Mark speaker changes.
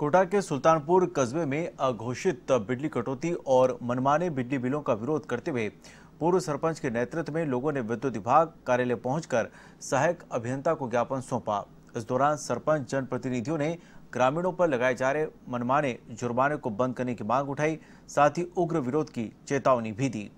Speaker 1: कोटा के सुल्तानपुर कस्बे में अघोषित बिजली कटौती और मनमाने बिजली बिलों का विरोध करते हुए पूर्व सरपंच के नेतृत्व में लोगों ने विद्युत विभाग कार्यालय पहुंचकर सहायक अभियंता को ज्ञापन सौंपा इस दौरान सरपंच जनप्रतिनिधियों ने ग्रामीणों पर लगाए जा रहे मनमाने जुर्माने को बंद करने की मांग उठाई साथ ही उग्र विरोध की चेतावनी भी दी